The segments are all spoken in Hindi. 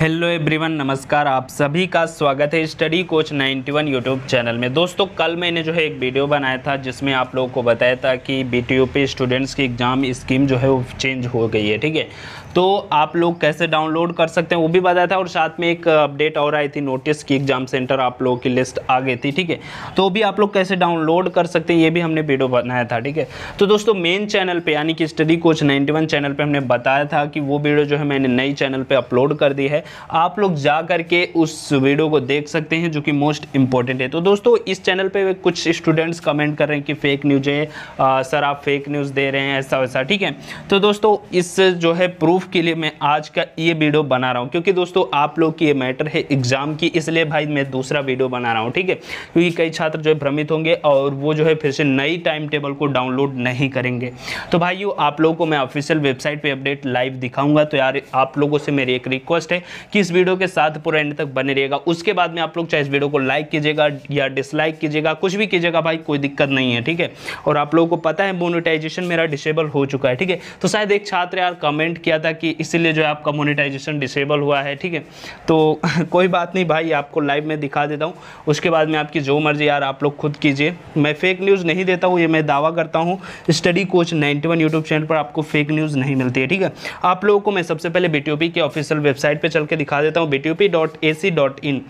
हेलो एवरीवन नमस्कार आप सभी का स्वागत है स्टडी कोच 91 यूट्यूब चैनल में दोस्तों कल मैंने जो है एक वीडियो बनाया था जिसमें आप लोगों को बताया था कि बी स्टूडेंट्स की एग्ज़ाम स्कीम जो है वो चेंज हो गई है ठीक है तो आप लोग कैसे डाउनलोड कर सकते हैं वो भी बताया था और साथ में एक अपडेट और आई थी नोटिस की एग्ज़ाम सेंटर आप लोगों की लिस्ट आ गई थी ठीक है तो भी आप लोग कैसे डाउनलोड कर सकते हैं ये भी हमने वीडियो बनाया था ठीक है तो दोस्तों मेन चैनल पर यानी कि स्टडी कोच नाइन्टी चैनल पर हमने बताया था कि वो वीडियो जो है मैंने नई चैनल पर अपलोड कर दी है आप लोग जा करके उस वीडियो को देख सकते हैं जो कि मोस्ट इंपॉर्टेंट है तो दोस्तों इस चैनल पे कुछ स्टूडेंट्स कमेंट कर रहे हैं कि फेक न्यूज है आ, सर आप फेक न्यूज़ दे रहे हैं ऐसा वैसा ठीक है तो दोस्तों इस जो है प्रूफ के लिए मैं आज का ये वीडियो बना रहा हूँ क्योंकि दोस्तों आप लोग की ये मैटर है एग्ज़ाम की इसलिए भाई मैं दूसरा वीडियो बना रहा हूँ ठीक है क्योंकि कई छात्र जो है भ्रमित होंगे और वो जो है फिर से नई टाइम टेबल को डाउनलोड नहीं करेंगे तो भाइयों आप लोगों को मैं ऑफिशियल वेबसाइट पर अपडेट लाइव दिखाऊंगा तो यार आप लोगों से मेरी एक रिक्वेस्ट है कि इस वीडियो के साथ पूरा एंड तक बने रहिएगा उसके बाद में आप लोग चाहे इस वीडियो को लाइक कीजिएगा या डिसलाइक कीजिएगा कुछ भी कीजिएगा भाई कोई दिक्कत नहीं है ठीक है और आप लोगों को पता है मोनिटाइजेशन मेरा डिसेबल हो चुका है ठीक है तो शायद एक छात्र यार कमेंट किया था कि इसीलिए जो है आपका मोनिटाइजेशन डिसेबल हुआ है ठीक है तो कोई बात नहीं भाई आपको लाइव में दिखा देता हूँ उसके बाद में आपकी जो मर्जी यार आप लोग खुद कीजिए मैं फेक न्यूज़ नहीं देता हूँ ये मैं दावा करता हूँ study coach ninety one YouTube channel पर आपको फेक न्यूज़ नहीं मिलती है ठीक है आप लोगों को मैं सबसे पहले बी के ऑफिशियल वेबसाइट पर चल के दिखा देता हूँ वी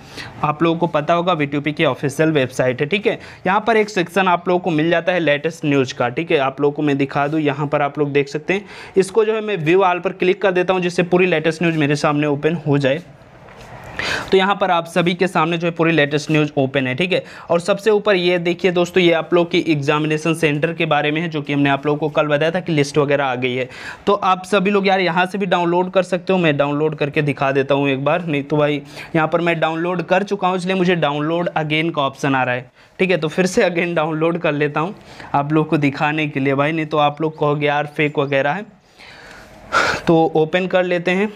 आप लोगों को पता होगा वी की ऑफिशियल वेबसाइट है ठीक है यहाँ पर एक सेक्शन आप लोगों को मिल जाता है लेटेस्ट न्यूज़ का ठीक है आप लोगों को मैं दिखा दूँ यहाँ पर आप लोग देख सकते हैं इसको जो है मैं व्यू आल पर क्लिक कर देता हूँ जिससे पूरी लेटेस्ट न्यूज़ मेरे सामने ओपन हो जाए तो यहाँ पर आप सभी के सामने जो है पूरी लेटेस्ट न्यूज़ ओपन है ठीक है और सबसे ऊपर ये देखिए दोस्तों ये आप लोग की एग्जामिनेशन सेंटर के बारे में है जो कि हमने आप लोगों को कल बताया था कि लिस्ट वगैरह आ गई है तो आप सभी लोग यार यहाँ से भी डाउनलोड कर सकते हो मैं डाउनलोड करके दिखा देता हूँ एक बार नहीं तो भाई यहाँ पर मैं डाउनलोड कर चुका हूँ इसलिए मुझे डाउनलोड अगेन का ऑप्शन आ रहा है ठीक है तो फिर से अगेन डाउनलोड कर लेता हूँ आप लोग को दिखाने के लिए भाई नहीं तो आप लोग कहोगे यार फेक वगैरह है तो ओपन कर लेते हैं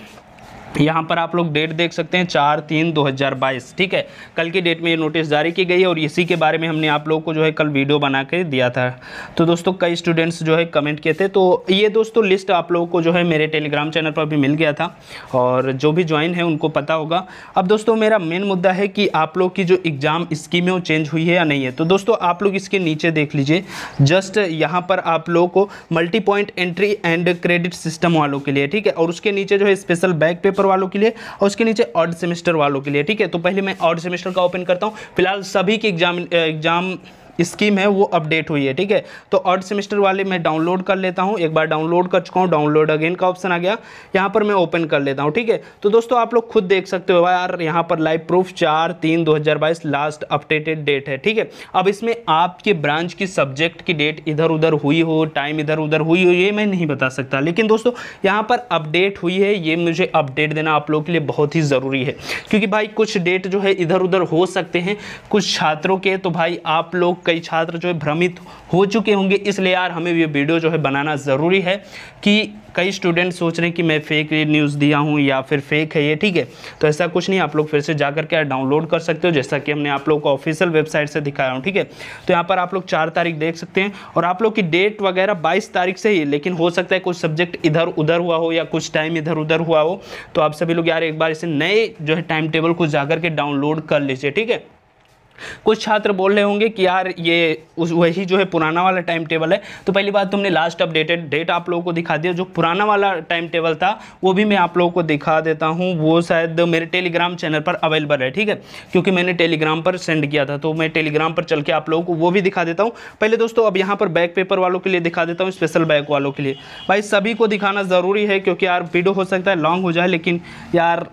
यहाँ पर आप लोग डेट देख सकते हैं चार तीन दो हज़ार बाईस ठीक है कल की डेट में ये नोटिस जारी की गई है और इसी के बारे में हमने आप लोगों को जो है कल वीडियो बना के दिया था तो दोस्तों कई स्टूडेंट्स जो है कमेंट किए थे तो ये दोस्तों लिस्ट आप लोगों को जो है मेरे टेलीग्राम चैनल पर भी मिल गया था और जो भी ज्वाइन है उनको पता होगा अब दोस्तों मेरा मेन मुद्दा है कि आप लोग की जो एग्ज़ाम स्कीम है वो चेंज हुई है या नहीं है तो दोस्तों आप लोग इसके नीचे देख लीजिए जस्ट यहाँ पर आप लोगों को multi point entry and credit system वालों के लिए ठीक है और उसके नीचे जो है स्पेशल बैक पेपर सेमेस्टर वालों के लिए और उसके नीचे ऑड सेमेस्टर वालों के लिए ठीक है तो पहले मैं ऑर्ड सेमेस्टर का ओपन करता हूँ फिलहाल सभी के एग्जाम एग्जाम स्कीम है वो अपडेट हुई है ठीक है तो अर्थ सेमेस्टर वाले मैं डाउनलोड कर लेता हूँ एक बार डाउनलोड कर चुका हूँ डाउनलोड अगेन का ऑप्शन आ गया यहाँ पर मैं ओपन कर लेता हूँ ठीक है तो दोस्तों आप लोग खुद देख सकते हो यार यहाँ पर लाइव प्रूफ चार तीन दो लास्ट अपडेटेड डेट है ठीक है अब इसमें आपके ब्रांच की सब्जेक्ट की डेट इधर उधर हुई हो टाइम इधर उधर हुई हो ये मैं नहीं बता सकता लेकिन दोस्तों यहाँ पर अपडेट हुई है ये मुझे अपडेट देना आप लोग के लिए बहुत ही ज़रूरी है क्योंकि भाई कुछ डेट जो है इधर उधर हो सकते हैं कुछ छात्रों के तो भाई आप लोग कई छात्र जो है भ्रमित हो चुके होंगे इसलिए यार हमें ये वीडियो जो है बनाना ज़रूरी है कि कई स्टूडेंट सोच रहे हैं कि मैं फेक न्यूज़ दिया हूँ या फिर फेक है ये ठीक है तो ऐसा कुछ नहीं आप लोग फिर से जा करके डाउनलोड कर सकते हो जैसा कि हमने आप लोग को ऑफिशियल वेबसाइट से दिखाया हूँ ठीक है तो यहाँ पर आप लोग चार तारीख देख सकते हैं और आप लोग की डेट वगैरह बाईस तारीख से ही लेकिन हो सकता है कुछ सब्जेक्ट इधर उधर हुआ हो या कुछ टाइम इधर उधर हुआ हो तो आप सभी लोग यार एक बार इसे नए जो है टाइम टेबल को जाकर के डाउनलोड कर लीजिए ठीक है कुछ छात्र बोल रहे होंगे कि यार ये उस वही जो है पुराना वाला टाइम टेबल है तो पहली बात तुमने लास्ट अपडेटेड डेट आप लोगों को दिखा दिया जो पुराना वाला टाइम टेबल था वो भी मैं आप लोगों को दिखा देता हूँ वो शायद मेरे टेलीग्राम चैनल पर अवेलेबल है ठीक है क्योंकि मैंने टेलीग्राम पर सेंड किया था तो मैं टेलीग्राम पर चल के आप लोगों को वो भी दिखा देता हूँ पहले दोस्तों अब यहाँ पर बैक पेपर वालों के लिए दिखा देता हूँ स्पेशल बैक वालों के लिए भाई सभी को दिखाना ज़रूरी है क्योंकि यार वीडियो हो सकता है लॉन्ग हो जाए लेकिन यार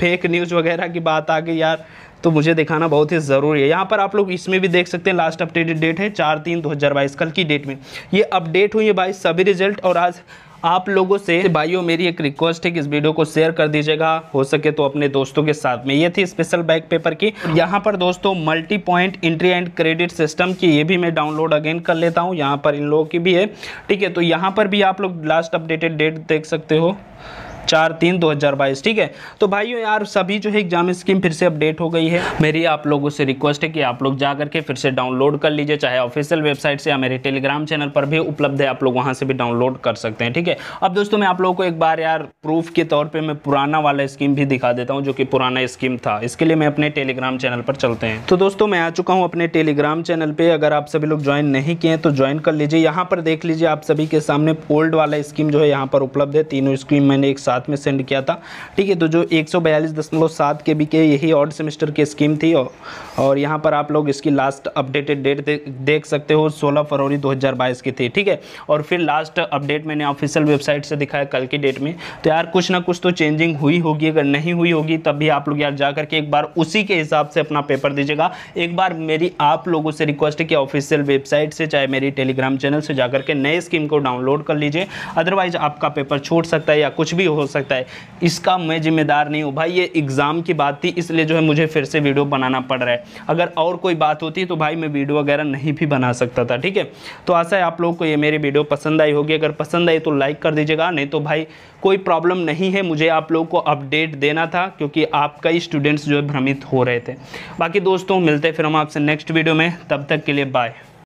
फेक न्यूज़ वगैरह की बात आ गई यार तो मुझे दिखाना बहुत ही ज़रूरी है यहाँ पर आप लोग इसमें भी देख सकते हैं लास्ट अपडेटेड डेट है चार तीन दो हज़ार बाईस कल की डेट में ये अपडेट हुई है भाई सभी रिजल्ट और आज आप लोगों से तो भाइयों मेरी एक रिक्वेस्ट है कि इस वीडियो को शेयर कर दीजिएगा हो सके तो अपने दोस्तों के साथ में ये थी स्पेशल बैक पेपर की यहाँ पर दोस्तों multi point entry and credit system की ये भी मैं डाउनलोड अगेन कर लेता हूँ यहाँ पर इन लोगों की भी है ठीक है तो यहाँ पर भी आप लोग लास्ट अपडेटेड डेट देख सकते हो चार तीन दो हज़ार बाईस ठीक है तो भाइयों यार सभी जो है एग्जाम स्कीम फिर से अपडेट हो गई है मेरी आप लोगों से रिक्वेस्ट है कि आप लोग जा करके फिर से डाउनलोड कर लीजिए चाहे ऑफिशियल वेबसाइट से या मेरे टेलीग्राम चैनल पर भी उपलब्ध है आप लोग वहाँ से भी डाउनलोड कर सकते हैं ठीक है अब दोस्तों मैं आप लोगों को एक बार यार प्रूफ के तौर पर मैं पुराना वाला स्कीम भी दिखा देता हूँ जो कि पुराना स्कीम था इसके लिए मैं अपने टेलीग्राम चैनल पर चलते हैं तो दोस्तों मैं आ चुका हूँ अपने टेलीग्राम चैनल पर अगर आप सभी लोग ज्वाइन नहीं किए तो ज्वाइन कर लीजिए यहाँ पर देख लीजिए आप सभी के सामने ओल्ड वाला स्कीम जो है यहाँ पर उपलब्ध है तीनों स्कीम मैंने एक साथ साथ में सेंड किया था ठीक है तो जो एक सौ बयालीस दशमलव सात के बी के यही ऑर्ड सेमेस्टर की स्कीम थी और और यहाँ पर आप लोग इसकी लास्ट अपडेटेड डेट दे, देख सकते हो सोलह फरवरी दो की थी ठीक है और फिर लास्ट अपडेट मैंने ऑफिशियल वेबसाइट से दिखाया कल की डेट में तो यार कुछ ना कुछ तो चेंजिंग हुई होगी अगर नहीं हुई होगी तब भी आप लोग यार जा करके एक बार उसी के हिसाब से अपना पेपर दीजिएगा एक बार मेरी आप लोगों से रिक्वेस्ट है कि ऑफिशियल वेबसाइट से चाहे मेरी टेलीग्राम चैनल से जाकर के नए स्कीम को डाउनलोड कर लीजिए अदरवाइज आपका पेपर छूट सकता है या कुछ भी हो सकता है इसका मैं जिम्मेदार नहीं हूँ भाई ये एग्ज़ाम की बात थी इसलिए जो है मुझे फिर से वीडियो बनाना पड़ रहा है अगर और कोई बात होती तो भाई मैं वीडियो वगैरह नहीं भी बना सकता था ठीक है तो आशा है आप लोगों को ये मेरी वीडियो पसंद आई होगी अगर पसंद आई तो लाइक कर दीजिएगा नहीं तो भाई कोई प्रॉब्लम नहीं है मुझे आप लोगों को अपडेट देना था क्योंकि आप कई स्टूडेंट्स जो है भ्रमित हो रहे थे बाकी दोस्तों मिलते फिर हम आपसे नेक्स्ट वीडियो में तब तक के लिए बाय